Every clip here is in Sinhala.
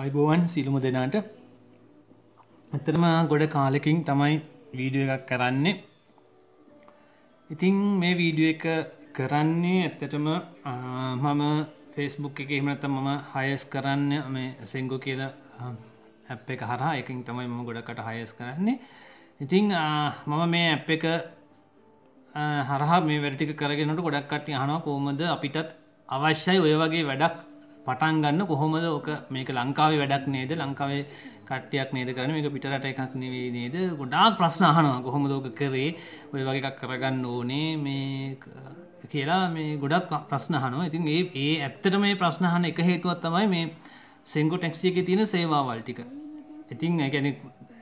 අයිබෝවන් සිලුම දෙනාට එතරම ගොඩ කාලෙකින් තමයි වීඩිය එකක් කරන්නේ ඉතිං මේ වීඩිය එක කරන්නේ ඇත්තටම මම ෆෙස්බුක් එක එහමනත මම හයස් කරන්න මේ සෙංගෝ කියල ඇප් එක හරහා එකින් තමයි මම ගොඩකට හයස් කරන්නේ ඉතිං මම මේ ඇප් එක හරහා මේ වැඩටික කරගෙනට ගොඩක් කට්ටි හනවා කෝමද අපිටත් අවශ්‍යයි ඔය වගේ වැඩක් පටන් ගන්න කොහොමද ඕක මේක ලංකාවේ වැඩක් නේද ලංකාවේ කට්ටියක් නේද කරන මේ පිටරට එකක් නෙවේ නේද ගොඩාක් ප්‍රශ්න අහනවා කොහොම දෝක කරේ ඔය වගේ එකක් කරගන්න ඕනේ මේ කියලා මේ ගොඩක් ප්‍රශ්නහනවා ඉතින් ඒ ඒ ඇත්තට මේ ප්‍රශ්නහන එක හේතුවත් තමයි මේ සෙංගෝ ටැක්සිය එක තියෙන සේවාවල් ටික ඉතින් ගැන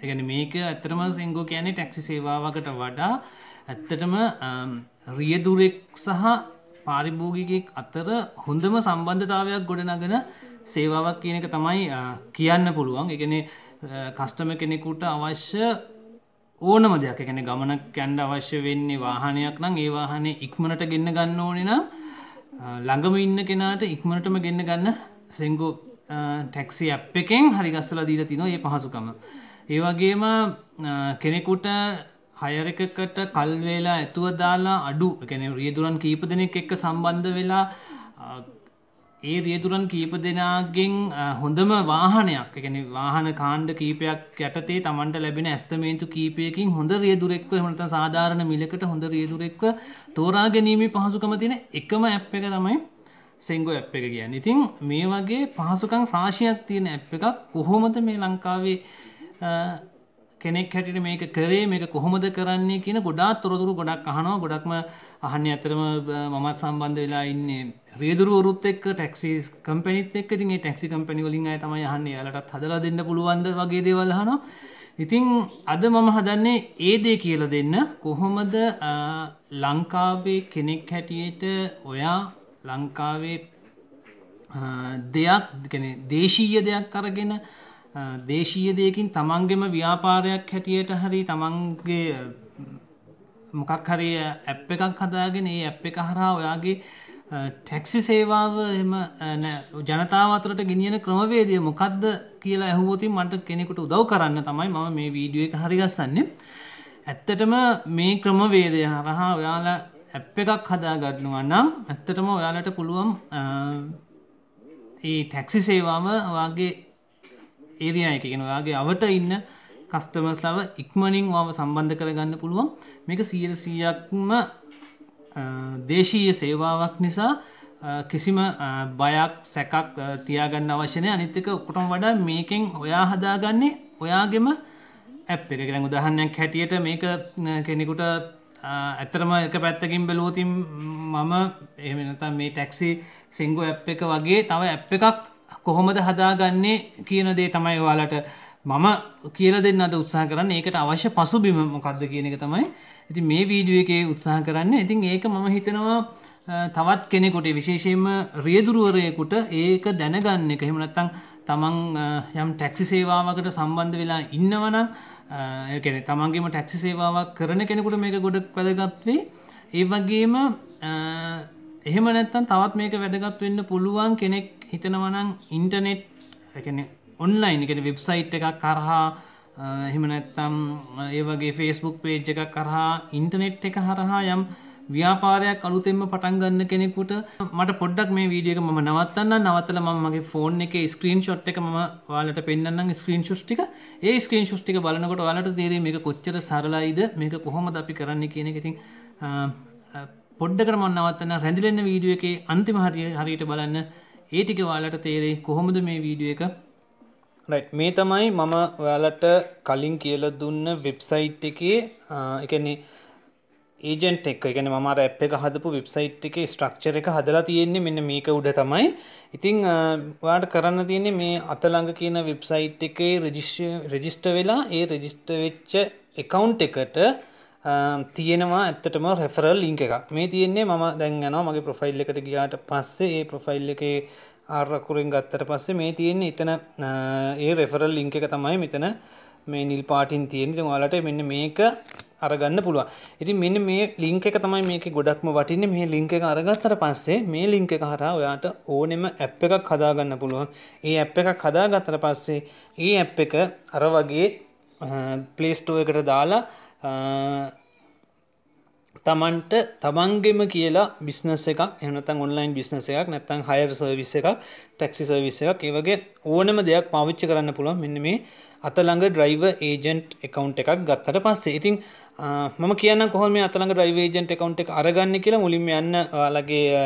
ගැන මේක ඇත්තටම සෙංගෝ කියන්නේ ටැක්සි සේවාවකට වඩා ඇත්තටම රියදුරෙක් සහ පාරිභෝගිකෙක් අතර හොඳම සම්බන්ධතාවයක් ගොඩනගෙන සේවාවක් කියන එක තමයි කියන්න පුළුවන් එකන කස්ටම කෙනෙකුට අවශ්‍ය ඕනම දෙයක් එකන ගමනක් කැන්ඩ අවශ්‍ය වෙන්නේ වාහනයක් නම් ඒ වාහනේ ඉක්මනට ගෙන්න්න ගන්න ඕනෙන ළඟම ඉන්න කෙනාට ඉක්මනටම ගෙන්න්න ගන්න සෙංගෝ ටැක්සි අප් එකෙන් හරිගස්සලා දීල තිනවා ඒ පහසුකම. ඒවගේම කෙනෙකුට හයරකකට කල් වෙලා ඇතුව දාලා අඩු ගැන රියදුරන් කීප දෙනෙක් එක්ක සම්බන්ධ වෙලා ඒ රියදුරන් කීප දෙනාගෙන් හොඳම වාහනයක් ගැන වාහන කාණ්ඩ කීපයක් යටතේ තමන්ට ලැබෙන ඇස්තමේන්තු කීපයකින් හොඳ රියදුරෙක්ව හමට සාධාරණ මිලකට හොඳ රියදුරෙක්ව තෝරා ගැනීම පහසුකම තියෙන එකම ඇප් එක තමයි සෙංගෝ ඇප් එක කියන්න ඉතින් මේ වගේ පහසුකම් ප්‍රාශයක් තියෙන ඇප් එකක් කොහොමද මේ ලංකාවේ කෙනෙක් හැටියට මේක කරේ මේක කොහොමද කරන්නේ කියන ගොඩාත් තොරතුරු ගොඩක් අහනවා ගොඩක්ම අහන්න ඇතරම මමත් සම්බන්ධ වෙලා ඉන්නේ රේදුරුවරුත් එක් ටැක්සි කම්පනිත් එක් ඉතින් ඒ ටැක්සි කම්පැනි වලින් අය තමයි අහන්නේ යාලටත් හදලා දෙන්න පුළුවන්ද වගේ දේවල් අහනවා ඉතින් අද මම හදන්නේ ඒ දේ කියල දෙන්න කොහොමද ලංකාවේ කෙනෙක් හැටියට ඔයා ලංකාවේ දෙයක් දේශීය දෙයක් කරගෙන දේශීය දෙයකින් තමන්ගෙම ව්‍යාපාරයක් හැටියට හරි තමන්ගේ මොකක් හරි ඇප් එකක් හදාගෙන ඒ ඇප් එක හරා ඔයාගේ ටැක්සි සේවාව එම ජනතාව අතරට ගෙනියන ක්‍රමවේදය මොකක්ද කියලා ඇහුවෝති මට කෙනෙකුට උදව් කරන්න තමයි මම මේ වීඩියුව එක හරිගස්සන්නේ. ඇත්තටම මේ ක්‍රමවේදය හරහා ඔයාල ඇප් එකක් හදා ගන්නවා නම් ඇත්තටම ඔයාලට පුළුවන් ඒ ටැක්සි සේවාව වගේ ඒරියා එක ගෙන ඔයාගේ අවට ඉන්න කස්ටමර්ස් ලව ඉක්මනින් වාව සම්බන්ධ කරගන්න පුළුවන් මේක සීරසීයක්ම දේශීය සේවාවක් නිසා කිසිම බයක් සැකක් තියාගන්න අවශ්‍යනය අනිත්තක ඔක්කොටම වඩා මේකෙන් ඔයා හදාගන්නේ ඔයාගෙම ඇප් එක ගැන උදහන්නයක් හැටියට මේක කෙනෙකුට ඇතරම එක පැත්තකින් බැලූතින් මම එහමනත මේ ටැක්සි සිංගෝ ඇ් එක වගේ තව ඇ් එකක් කොහොමද හදාගන්නේ කියන දේ තමයි ඔයාලට මම කියලා දෙන්න අද උත්සාහ කරන්න ඒකට අවශ්‍ය පසුබිම මොකක්ද කියන එක තමයි ඉතින් මේ වීඩියෝ එකේ උත්සාහ කරන්න ඉතින් ඒක මම හිතනවා තවත් කෙනෙකුට විශේෂයෙන්ම රියදුරුවරයෙකුට ඒක දැනගන්න එක එහෙම නැත්නම් තමන් යම් ටැක්සි සේවාවකට සම්බන්ධ වෙලා ඉන්නවනම් ඒ කියන්නේ තමන්ගේම ටැක්සි සේවාවක් කරන කෙනෙකුට මේක ගොඩක් වැදගත් වෙයි ඒ වගේම එහෙම නැත්නම් තවත් මේක වැදගත් වෙන්න පුළුවන් කෙනෙක් හිතනවනං ඉන්ටනෙට් එකන ඔන්ලයින් එකට වෙබ්සයිට් එකක් කරහා එහෙම නැත්තම් ඒ වගේ ෆේස්බුක් පේජ් එකක් කරහා ඉන්ටනෙට් එක හරහා යම් ව්‍යාපාරයක් අලුතෙන්ම පටන් ගන්න කෙනෙකුට මට පොඩ්ඩක් මේ වීඩියක ම නවත්තන්න නවතල මගේ ෆෝන් එක ස්ක්‍රීන් ෂොට් එක ම වාලට පෙන්න්න ස්ක්‍රීන් ෂුෂ්ටික ඒ ස්ක්‍රීන් ෂුෂ්ටික බලනකොට වලට දේර මේක කොච්චර සරලයිද මේක කොහොමද අපි කරන්න කියන එකතින් පොඩ්ඩකරමන්නවත්තන්න රැඳිලෙන්න වීඩිය එකේ අන්තිම හරිය හරියට බලන්න ඒටික වාලට තේරේ කොහොමද මේ වීඩිය එක මේ තමයි මම ඔයාලට කලින් කියල දුන්න වෙබ්සයිට් එකේ එකන්නේ ඒජන්ට එක් එකන මර ඇප් එක හදපු වෙබ්සයිට් එක ස්ට්‍රක්චර එක හදලා තියෙන්නේ මෙන්න මේක උඩ තමයි ඉතිං වාට කරන්න තියන්නේ මේ අතළඟ කියන වෙබ්සයිට් එකේ රජිස්ට වෙලා ඒ රජිස්ට වෙච්ච එකකවන්් එකට තියෙනවා ඇත්තටම රෙෆරල් ලිංක එක මේ තියෙන්නේ ම දැන්ගනවා මගේ ප්‍රොෆයිල් එකට ගියාට පස්සේ ඒ ප්‍රොෆයිල් එකේ ආර්රකුරෙන් ගත්තට පස්සේ මේ තියෙන්නේ එතන ඒ රෙෆරල් ලිංක එක තමයි මෙතන මේ නිල් පාටින් තියෙන වාලට මෙන්න මේක අරගන්න පුළුව ඉති මෙන්න මේ ලිංක එක තමයි මේක ගොඩක්ම වටින්න මේ ලිංක එක අරගත්තට පස්සේ මේ ලිංක එක හර ඔයාට ඕනෙම ඇප් එකක් හදාගන්න පුළුවන් ඒ ඇප් එකක් හදාගත්තට පස්සේ ඒ ඇප් එක අර වගේ පලේස්ටෝ එකට දාලා තමන්ට තමන්ගෙම කියලා බිස්නස් එකක් එනතන් ඔන්ලයින් බිස්නස එකක් නැත්තන් හයර් සර්විස එකක් ටැක්සි සර්විස එකක් ඒවගේ ඕනම දෙයක් පාවිච්චි කරන්න පුළුවන් මෙන්න මේ අතළඟ ඩ්‍රයිව ඒජන්ට් එකකවන්් එකක් ගත්තට පස්සේ ඉතින් මම කියන්න කොහොම අතළඟ ඩ්‍රයිව ඒජන්ට් එකකවන්් එක අරගන්න කියලා මුලින්ම යන්න වාලගේ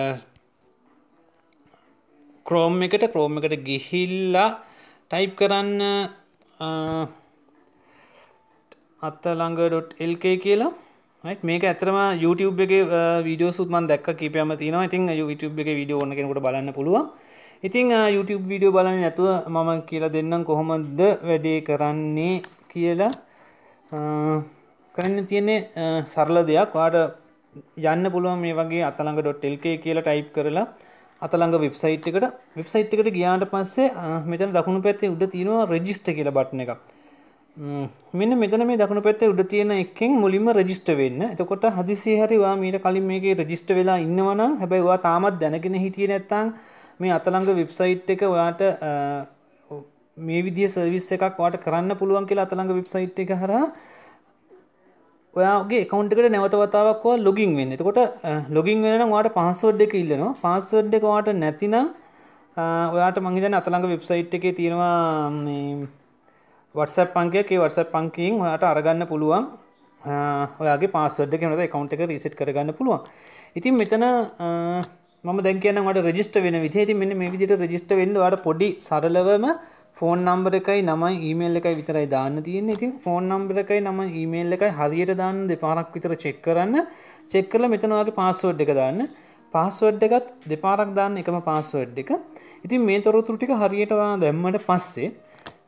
ක්‍රෝම් එකට ක්‍රෝම් එකට ගිහිල්ලා ටයිප් කරන්න අත්තළඟ.lk කියලා මේක ඇතරම YouTube එක වීඩියෝ සුත්මන් දැක් කීපයම තින ඉතින් YouTube එක වීඩියෝ ඕන කෙනකට බලන්න පුළුවන් ඉතිං YouTube වීඩියෝ බලන්න නැතුව මම කියලා දෙන්නම් කොහොමද වැඩේ කරන්නේ කියලා කරන්න තියන්නේ සරල දෙයක් වාට යන්න පුළුවන් මේ වගේ අතළඟ.lk කියලා ටයිප් කරලා අතළඟ වෙබ්සයිට් එකට වෙබ්සයිට් එකට ගියාට පස්සේ මෙතන දකුණු පැත්තේ උඩ තියෙනවා රෙජිස්ටර් කියලා බටන් එකක් මෙන්න මෙතන මේ දකුණු පැත්තේ උඩ තියෙන එකෙන් මුලින්ම රෙජිස්ටර් වෙන්න. එතකොට හදිසියෙ හරි වා මීට කලින් මේකේ රෙජිස්ටර් වෙලා ඉන්නවා නම් හැබැයි වා තාමත් දැනගෙන හිටියේ නැත්නම් මේ අතලංග වෙබ්සයිට් එක ඔයාට මේ විදිිය සර්විස් එකක් වාට කරන්න පුළුවන් කියලා අතළඟ වෙබ්සයිට් එක හර ඔයාගේ කවන්ටකට නැවතවතාවක් ලොගින් වෙන්න එතකොට ලොගින් වෙන වාට පහස්සෝඩ් එක ඉල්ලනවා පස්සෝඩ් එක වාට නැතිනම් ඔයාට මහිතන අතළඟ වෙබ්සයිට් එක තියෙනවා වටසප් පංකයක් වටසප් පංකීම් හට අරගන්න පුළුවන් ඔයාගේ පස්සඩ කෙනද කවන්ට එක රිසිට් කරගන්න පුළුවන් ඉතින් මෙතන ම දැකනට රජිස්ට වෙන විදිහති මෙ මේ විදිට රජිස්ට වෙන්න අට පොඩි සරලවම ෆෝන් නම්බර එකයි නමයි ඊමේල් එකයි විතරයි දාන්න තියන්න ඉතින් ෆෝන් නම්බර එකයි නම ඊමේල් එකයි හරියට දාන්න දෙපාරක් විතර චෙක් කරන්න චෙක්කරල මෙතනවාගේ පස්සෝඩ් එක දාන්න පස්සවඩ් එකත් දෙපාරක් දාන්න එකම පස්සවඩ් එක ඉතින් මේ තොරතුර ටික හරියටවා දැම්මට පස්සේ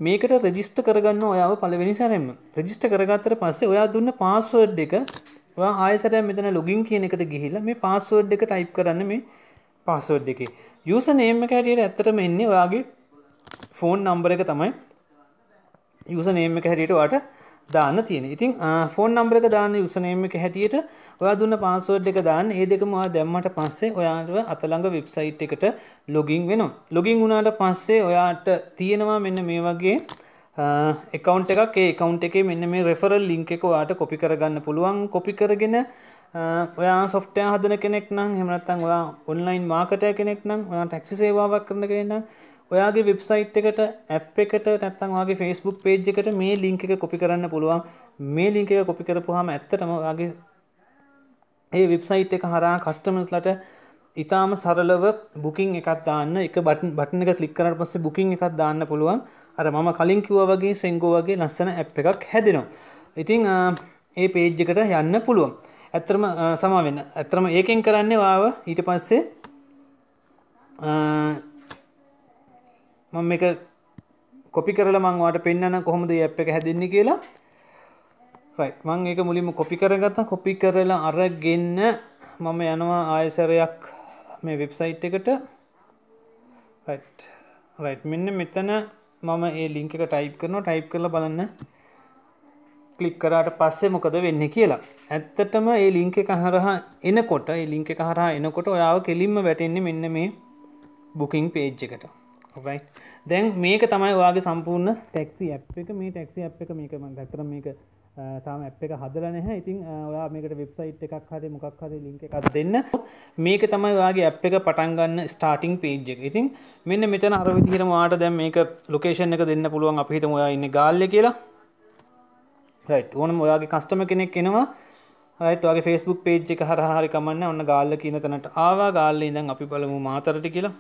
මේකට රෙජිස්ට කරගන්න ඔයාව පලවෙනි සැරෙන්ම රෙජිස්ට කරගත්තර පස්සේ ඔයා දුන්න පාස්ුවඩ් එක ආයසරය මෙතන ලොගින් කියන එකට ගිහිලා මේ පාස්ුවඩ් එක ටයිප් කරන්න මේ පාස්ුවඩ් එක යස නේම කැටියට ඇත්තට මෙන්නේ ඔයාගේ ෆෝන් නම්බර එක තමයි යුසනේම එක හැටියට වට දාන්න තියෙන ඉතින් ෆෝන් නම්බර එක දාන්න යුසනේම එක හැටියට ඔයා දුන්න පාස්වර්ඩ් එක දාන්න ඒ දෙකම ඔයා දැම්මට පස්සේ ඔයාට අතළඟ වෙබ්සයිට් එකට ලොගින් වෙනවා ලොගින් වුණාට පස්සේ ඔයාට තියෙනවා මෙන්න මේ වගේ එකකවන්් එකක් ඒ එකකවන්් එකේ මෙන්න මේ රෙෆරල් ලිංක එක වාට කොපි කරගන්න පුළුවන් කොපි කරගෙන ඔයා සොෆ්ටය හදන කෙනෙක් නම් හෙමනත්තන් ඔයා ඔන්ලයින් මාකටය කෙනෙක් නම් ඔයා ටැක්සි සේවාවක් කරන කෙනෙක් නම් ඔයාගේ වෙබ්සයිට් එකට ඇප් එකට නැත්තම් ඔයාගේ Facebook page එකට මේ link එක copy කරන්න පුළුවන් මේ link එක copy කරපුවාම ඇත්තටම ඔයාගේ ඒ වෙබ්සයිට් එක හරහා customers ලට ඉතාම සරලව බුකින් එකක් දාන්න එක බටන් බටන එක ක්ලික් කරට පස්සේ බුකින් එකක් දාන්න පුළුවන් අර මම කලින් කිව්ව වගේ සෙංගෝ වගේ ලස්සන ඇ් එකක් හැදෙනවා ඉතිං ඒ පේජ්ජකට යන්න පුළුවන් ඇත්තරම සමාවෙන්න ඇත්තරම ඒකෙන් කරන්නේ වාව ඊට පස්සේ මම එක කොපි කරලා මං වාට පෙන්න්න කොහොමද ඇප් එක හැදන්න කියලා මං ඒක මුලින්ම කොපි කරගත්ත කොපි කරලා අරගෙන්න්න මම යනවා ආයසරයක් මේ වෙබ්සයිට් එකට රයිට් මෙන්න මෙතන මම ඒ ලිංක එක ටයිප් කරනවා ටයිප් කරලා බලන්න කලික් කරාට පස්සේ මොකද වෙන්න කියලා ඇත්තටම ඒ ලිංක එක හරහා එනකොට ඒ ලිංක එක හරහා එනකොට ඔයාව කෙලින්ම වැටෙන්නේ මෙන්න මේ බුකින් පේජ් එකට දැන් මේක තමයි වගේ සම්පූර්ණ ටැක්සි ඇ් එක මේ ටැක්සි ඇ් එක මේක දැතර මේක තාම ඇ් එක හදල නැහැ ඉතින් ඔයා මේකට වෙබ්සයිට් එකක් හරි මොකක් හරි ලිංක එකක් දෙන්න මේක තමයි වගේ ඇ් එක පටන්ගන්න ස්ටාටිං පේජ් එක ඉතින් මෙන්න මෙතන අරවිදිහට වාට දැම් මේක ලොකේෂන් එක දෙන්න පුළුවන් අපිහිට ඔයා ඉන්න ගාල්ල කියලා ඕන ඔයාගේ කස්ටම කෙනෙක් කෙනවා රයිටගේ ෆෙස්බුක් පේජ් එක හරහරි කමන්න ඔන්න ගාල්ල කියන තැනට ආවා ගාල්ල ඉඳන් අපි බලමු මාතරට කියලා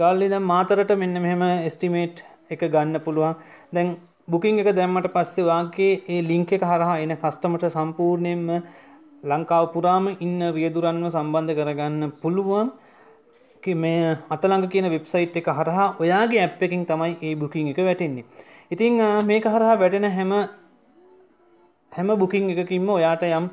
ගාල්ලි දැම් මාතරට මෙන්න මෙහෙම එස්ටිමේට් එක ගන්න පුළුවන් දැන් බුකින් එක දැම්මට පස්සේ වාගේ ඒ ලිංක එක හරහා එන කස්ටමට සම්පූර්ණයෙන්ම ලංකාව පුරාම ඉන්න රියදුරන්ව සම්බන්ධ කරගන්න පුළුවන් මේ අතළඟ කියන වෙබ්සයිට් එක හරහා ඔයාගේ ඇප් එකින් තමයි ඒ බුකින් එක වැටෙන්නේ ඉතිං මේක හරහා වැටෙන හැම හැම බුකින් එකකින්ම ඔයාට යම්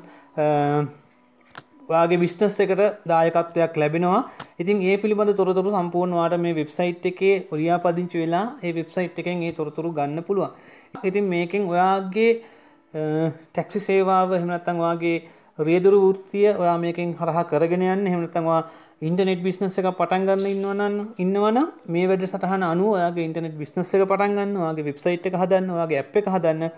ඔයාගේ බිස්්නස් එකට දායකත්වයක් ලැබෙනවා ඉතින් ඒ පිළිබඳ තොරතුරු සම්පූර්ණවාට මේ වෙබ්සයිට් එකේ ඔලියා පදිංචි වෙලා ඒ වෙබ්සයිට් එකෙන් ඒ තොරතුරු ගන්න පුළුවන් ඉතින් මේකෙන් ඔයාගේ ටැක්සි සේවාව හෙමනත්තන් වගේ රියදුරු ෘත්තිය ඔයා මේකින් හරහා කරගෙන යන්න හෙමනතවා ඉන්ටනෙට් බිස්නස එක පටන්ගන්න ඉන්නවනන්න ඉන්නවන මේ වැඩ සටහන අනුවයාගේ ඉන්ටනෙට් බිස්නස එක පටන්ගන්න වගේ වෙබ්සයිට් එක හදන්න වගේ ඇ් එක හදන්න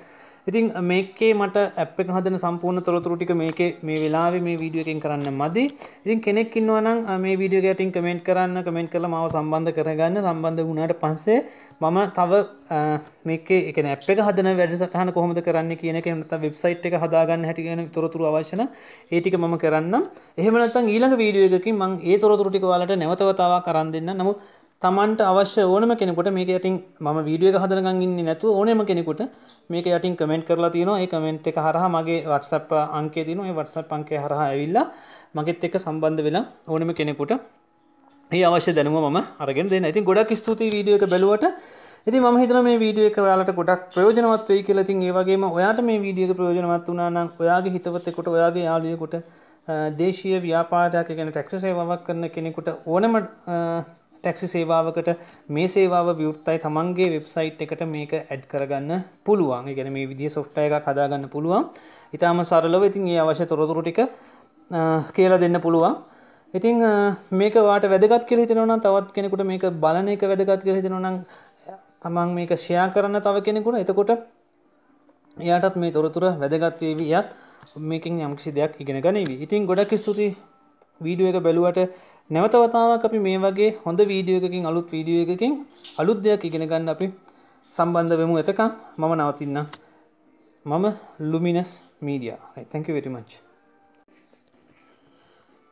ඉතින් මේකේ මට ඇප් එක හදන සම්පූර්ණ තොරතුරු ටික මේකේ මේ වෙලාවේ මේ වීඩියෝ එකෙන් කරන්න මදි. ඉතින් කෙනෙක් ඉන්නවා නම් මේ වීඩියෝ එක යටින් කමෙන්ට් කරන්න කමෙන්ට් කරලා මාව සම්බන්ධ කරගන්න සම්බන්ධ වුණාට පස්සේ මම තව මේකේ ඒ කියන්නේ ඇප් එක හදන වැඩසටහන කොහොමද කරන්නේ කියන එක එහෙම නැත්නම් වෙබ්සයිට් එක හදාගන්න හැටි ගැන තොරතුරු අවශ්‍ය නම් ඒ ටික මම කරන්නම්. එහෙම නැත්නම් ඊළඟ වීඩියෝ එකකින් මම ඒ තොරතුරු ටික ඔයාලට නැවත වතාවක් අරන් දෙන්න. නමුත් තමන්ට අවශ්‍ය ඕනම කෙනෙකුට මේක යටින් මම වීඩියෝ එක හදනකන් ඉන්නේ නැතුව ඕනම කෙනෙකුට මේක යටින් කමෙන්ට් කරලා තියෙනවා ඒ කමෙන්ට් එක හරහා මගේ WhatsApp අංකය තියෙනවා ඒ WhatsApp අංකය හරහා ඇවිල්ලා මගෙත් එක්ක සම්බන්ධ වෙලා ඕනම කෙනෙකුට මේ අවශ්‍ය දැනුම මම අරගෙන දෙන්න. ඉතින් ගොඩක් ස්තුතියි වීඩියෝ එක බැලුවට. ඉතින් මම හිතනවා මේ වීඩියෝ එක ඔයාලට ගොඩක් ප්‍රයෝජනවත් වෙයි කියලා. ඉතින් ඒ වගේම ඔයාට මේ වීඩියෝ එක ප්‍රයෝජනවත් වුණා නම් ඔයාගේ හිතවතෙකුට ඔයාගේ යාළුවෙකුට uh, දේශීය ව්‍යාපාරයක් ගැන ටැක්ස සේවාවක් කරන කෙනෙකුට ඕනම uh, ටැක්සි සේවාවකට මේ සේවාව විවෘත්තයි තමන්ගේ වෙබ්සයිට් එකට මේක ඇඩ් කරගන්න පුළුවන් ගැන මේ විදිිය සොෆ්ට එක කදාගන්න පුළුවන් ඉතාම සරලව ඉතින් ඒ අවශ්‍ය තොරතුරු ටික කියලා දෙන්න පුළුවන් ඉතිං මේකවාට වැදගත් කෙහිතෙනවන තවත් කෙනෙකුට මේක බලන එක වැදගත් කෙහිතෙනවනම් තමන් මේක ෂයා කරන්න තව කෙනෙකුට එතකොට එයාටත් මේ තොරතුර වැදගත්වේවියත් මේකින් යම්කිසි දෙයක් ඉගෙන ගනීවී ඉතින් ගොඩක් ස්තුතියි වීඩියෝ එක බැලුවට නැවතවතාවක් අපි මේ වගේ හොඳ වීඩියෝ එකකින් අලුත් වීඩියෝ එකකින් අලුත් දෙයක් ඉගෙන ගන්න අපි සම්බන්ධ වෙමු එතකම් මම නවතින්න මම ලුමිනස් මීඩියා තැක වෙටිමච්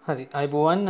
හරි අයිබෝවන්